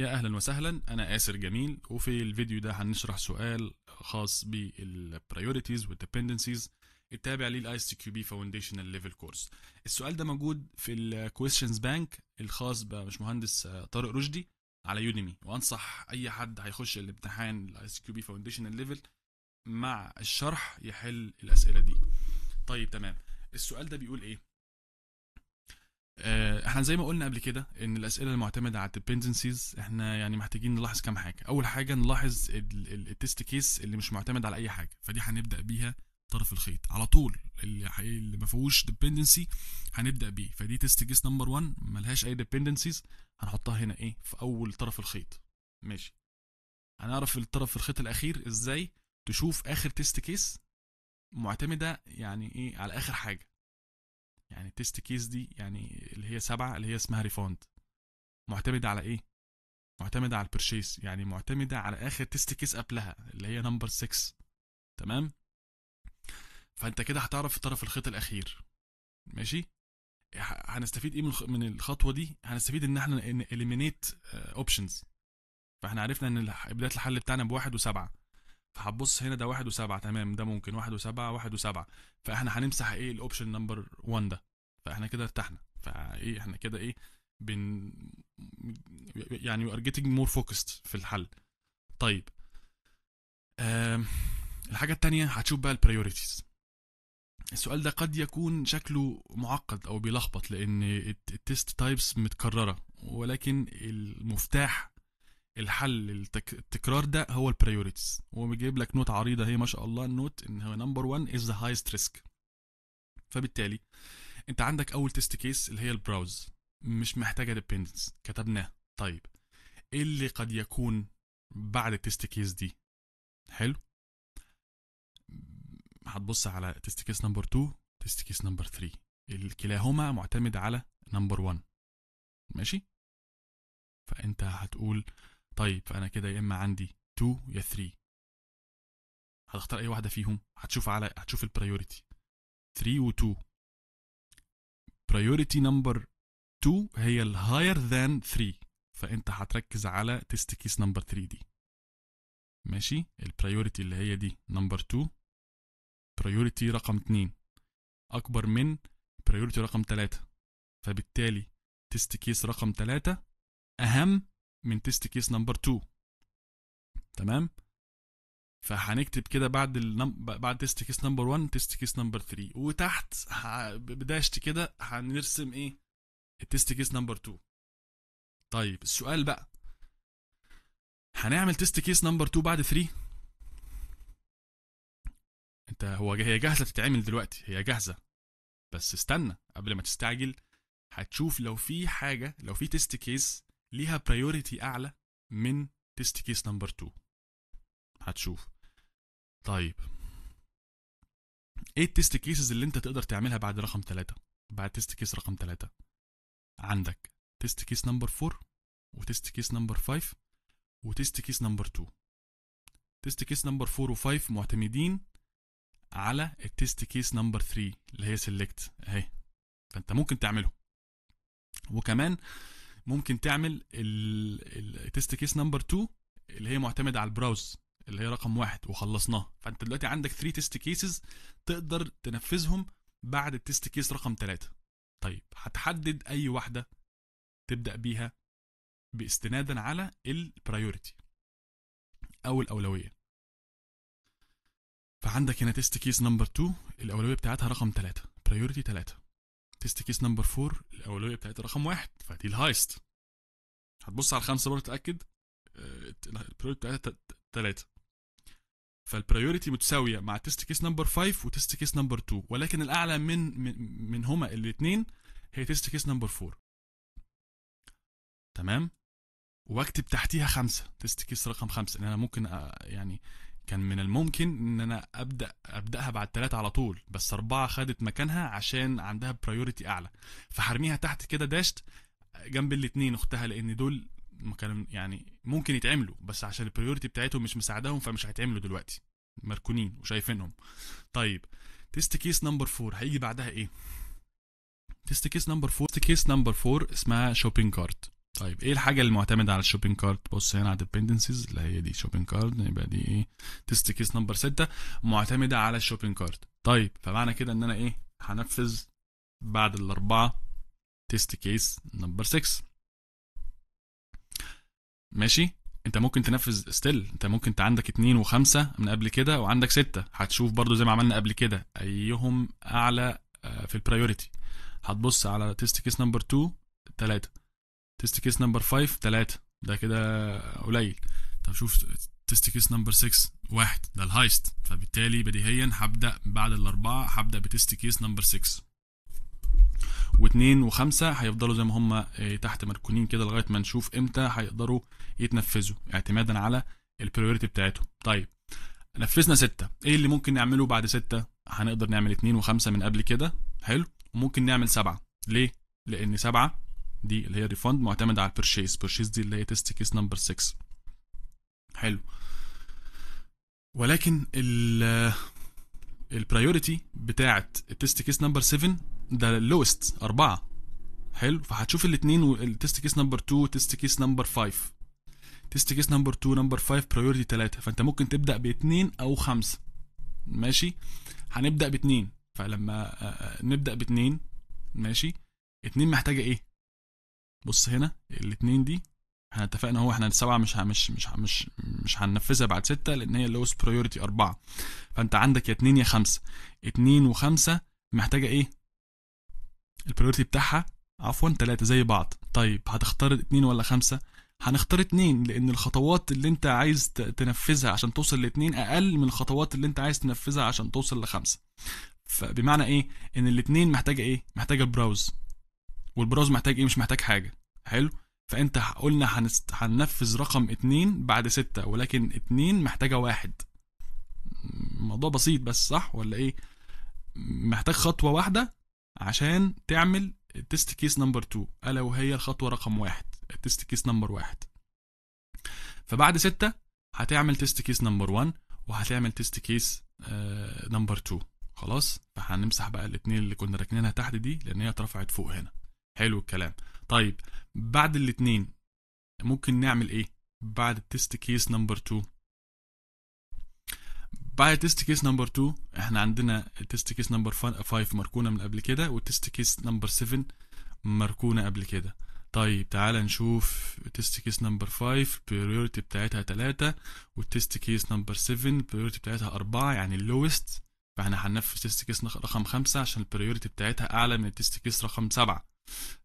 يا اهلا وسهلا انا اسر جميل وفي الفيديو ده هنشرح سؤال خاص بالبريوريتيز والديبندنسيز التابع للاي الاي اس كيو بي فاونديشنال ليفل كورس السؤال ده موجود في الكويشنز بانك الخاص بباشمهندس طارق رشدي على يوديمي وانصح اي حد هيخش الامتحان الاي اس كيو بي فاونديشنال ليفل مع الشرح يحل الاسئله دي طيب تمام السؤال ده بيقول ايه آه، احنا زي ما قلنا قبل كده ان الاسئله المعتمده على الديبندنسيز احنا يعني محتاجين نلاحظ كام حاجه اول حاجه نلاحظ التست كيس اللي مش معتمد على اي حاجه فدي هنبدا بيها طرف الخيط على طول اللي اللي ما فيهوش ديبندنسي هنبدا بيه فدي تيست كيس نمبر 1 ملهاش اي ديبندنسيز هنحطها هنا ايه في اول طرف الخيط ماشي هنعرف الطرف الخيط الاخير ازاي تشوف اخر تيست كيس معتمده يعني ايه على اخر حاجه يعني تيست كيس دي يعني اللي هي سبعه اللي هي اسمها ريفوند معتمده على ايه؟ معتمده على البرشيس يعني معتمده على اخر تيست كيس قبلها اللي هي نمبر 6 تمام؟ فانت كده هتعرف طرف الخيط الاخير ماشي؟ هنستفيد ايه من الخطوه دي؟ هنستفيد ان احنا اليمينيت اوبشنز آه، فاحنا عرفنا ان بدايه الحل بتاعنا بواحد وسبعه فهتبص هنا ده واحد وسبعة تمام ده ممكن واحد وسبعة واحد وسبعة فاحنا هنمسح ايه الاوبشن نمبر 1 ده فاحنا كده ارتحنا فايه احنا كده ايه بن يعني we are getting more focused في الحل طيب أم... الحاجة التانية هتشوف بقى البريوريتيز السؤال ده قد يكون شكله معقد او بيلخبط لان التست تايبس متكررة ولكن المفتاح الحل التكرار ده هو البريوريتيز هو بيجيب لك نوت عريضه هي ما شاء الله النوت ان هو نمبر 1 از ذا هايست ريسك فبالتالي انت عندك اول تيست كيس اللي هي البراوز مش محتاجه ديبندنس كتبناه طيب ايه اللي قد يكون بعد التيست كيس دي حلو هتبص على تيست كيس نمبر 2 تيست كيس نمبر 3 كلاهما معتمد على نمبر 1 ماشي فانت هتقول طيب فانا كده يا اما عندي 2 يا 3 هتختار اي واحده فيهم هتشوف على هتشوف البريوريتي 3 و 2 بريورتي نمبر 2 هي الهاير ذان 3 فانت هتركز على تيست كيس نمبر 3 دي ماشي البريوريتي اللي هي دي نمبر 2 بريوريتي رقم 2 اكبر من بريوريتي رقم 3 فبالتالي تيست كيس رقم 3 اهم من تيست كيس نمبر 2 تمام فهنكتب كده بعد النم... بعد تيست كيس نمبر 1 تيست كيس نمبر 3 وتحت ه... بداشت كده هنرسم ايه التيست كيس نمبر 2 طيب السؤال بقى هنعمل تيست كيس نمبر 2 بعد 3 انت هو هي جاهزه تتعمل دلوقتي هي جاهزه بس استنى قبل ما تستعجل هتشوف لو في حاجه لو في تيست كيس ليها priority اعلى من تيست كيس نمبر 2 هتشوف طيب ايه التيست كيسز اللي انت تقدر تعملها بعد رقم 3 بعد تيست كيس رقم 3 عندك تيست كيس نمبر 4 وتيست كيس نمبر 5 وتيست كيس نمبر 2 تيست كيس نمبر 4 و5 معتمدين على التيست كيس نمبر 3 اللي هي سيلكت اهي فانت ممكن تعمله وكمان ممكن تعمل التست كيس نمبر 2 اللي هي معتمده على البراوز اللي هي رقم واحد وخلصناها فانت دلوقتي عندك 3 تيست كيسز تقدر تنفذهم بعد التيست كيس رقم 3 طيب هتحدد اي واحده تبدا بيها باستنادا على البرايورتي او الاولويه فعندك هنا تيست كيس نمبر 2 الاولويه بتاعتها رقم 3 برايورتي 3 تيست كيس نمبر 4 الاولويه بتاعت رقم واحد فدي الهايست هتبص على الخمسه برضه تتاكد آه، البريورتي بتاعتها ثلاثه فالبريورتي متساويه مع تيست كيس نمبر 5 وتيست كيس نمبر 2 ولكن الاعلى من, من من هما الاثنين هي تيست كيس نمبر 4 تمام واكتب تحتيها خمسة تيست كيس رقم خمسة ان أنا ممكن يعني كان من الممكن ان انا ابدا ابداها بعد ثلاثه على طول بس اربعه خدت مكانها عشان عندها برايورتي اعلى فحرميها تحت كده داشت جنب الاثنين اختها لان دول يعني ممكن يتعملوا بس عشان البريورتي بتاعتهم مش مساعداهم فمش هيتعملوا دلوقتي مركونين وشايفينهم طيب تيست كيس نمبر 4 هيجي بعدها ايه تيست كيس نمبر 4 تيست كيس نمبر 4 اسمها شوبينج كارت طيب ايه الحاجه المعتمده على الشوبينج كارت بص هنا على الديبندنسيز اللي هي دي شوبينج كارت يبقى دي ايه تيست كيس نمبر 6 معتمده على الشوبينج كارت طيب فمعنى كده ان انا ايه هنفذ بعد الاربعه تيست كيس نمبر 6 ماشي انت ممكن تنفذ ستيل انت ممكن انت عندك و وخمسة من قبل كده وعندك ستة هتشوف برضو زي ما عملنا قبل كده ايهم اعلى آه، في البرايورتي هتبص على تيست كيس نمبر 2 3 تيست كيس نمبر 5 3 ده كده قليل طب شوف تيست كيس نمبر 6 1 ده الهايست فبالتالي بديهيا هبدا بعد الاربعه هبدا بتيست كيس نمبر 6 واثنين وخمسة هيفضلوا زي ما هم آه، تحت مركونين كده لغاية ما نشوف امتى هيقدروا يتنفذوا اعتمادا على البريوريتي بتاعتهم طيب نفذنا ستة ايه اللي ممكن نعمله بعد ستة هنقدر نعمل اثنين وخمسة من قبل كده حلو وممكن نعمل سبعة ليه لان سبعة دي اللي هي ريفاند معتمد على البرشيز برشيز دي اللي هي تيست كيس نمبر 6 حلو ولكن ال البرايورتي بتاعه التيست كيس نمبر 7 ده اللوست أربعة حلو فهتشوف الاثنين والتيست كيس نمبر 2 تيست كيس نمبر 5 تيست كيس نمبر 2 نمبر 5 برايورتي 3 فانت ممكن تبدا باثنين او خمسه ماشي هنبدا باثنين فلما آه، آه، نبدا باثنين ماشي اثنين محتاجه ايه بص هنا الاثنين دي احنا اتفقنا هو احنا السبعه مش مش مش مش مش هننفذها بعد سته لان هي اللوست بريورتي اربعه فانت عندك يا اتنين يا خمسه اتنين وخمسه محتاجه ايه؟ البريورتي بتاعها عفوا تلاته زي بعض طيب هتختار اتنين ولا خمسه؟ هنختار اتنين لان الخطوات اللي انت عايز تنفذها عشان توصل لاتنين اقل من الخطوات اللي انت عايز تنفذها عشان توصل لخمسه فبمعنى ايه؟ ان الاتنين محتاجه ايه؟ محتاجه البراوز والبراز محتاج ايه مش محتاج حاجه حلو فانت قلنا هنست... هننفذ رقم اتنين بعد ستة ولكن اتنين محتاجه واحد الموضوع بسيط بس صح ولا ايه محتاج خطوه واحده عشان تعمل التست كيس نمبر 2 الا وهي الخطوه رقم واحد التست كيس نمبر واحد فبعد ستة هتعمل تيست كيس نمبر 1 وهتعمل تيست كيس نمبر 2 خلاص فهنمسح بقى الاثنين اللي كنا راكنينها تحت دي لان هي اترفعت فوق هنا حلو الكلام طيب بعد الاثنين ممكن نعمل ايه بعد التست كيس نمبر 2 بعد تيست كيس نمبر 2 احنا عندنا تيست كيس نمبر 5 مركونه من قبل كده والتست كيس نمبر 7 مركونه قبل كده طيب تعالى نشوف تيست كيس نمبر 5 البريوريتي بتاعتها 3 والتيست كيس نمبر 7 البريوريتي بتاعتها 4 يعني اللوست فاحنا هننفذ تيست كيس رقم 5 عشان البريوريتي بتاعتها اعلى من التست كيس رقم 7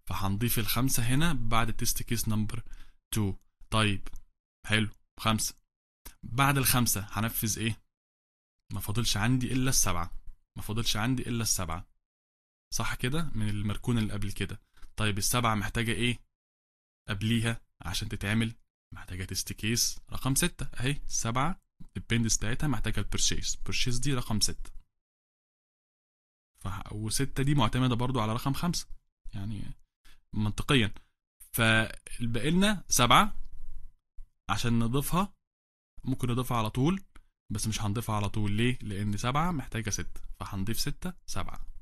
فهنضيف الخمسة هنا بعد تيست كيس نمبر 2 طيب حلو خمسة بعد الخمسة هنفذ ايه ما فاضلش عندي الا السبعة ما فاضلش عندي الا السبعة صح كده من المركونة اللي قبل كده طيب السبعة محتاجة ايه قبليها عشان تتعمل محتاجة تيست كيس رقم ستة اهي السبعة الديبندس بتاعتها محتاجة البرشيس البرشيس دي رقم ستة ف... وستة دي معتمدة برضو على رقم خمسة يعني منطقيا فالباقي لنا سبعة عشان نضيفها ممكن نضيفها على طول بس مش هنضيفها على طول ليه؟ لأن سبعة محتاجة ستة فهنضيف ستة سبعة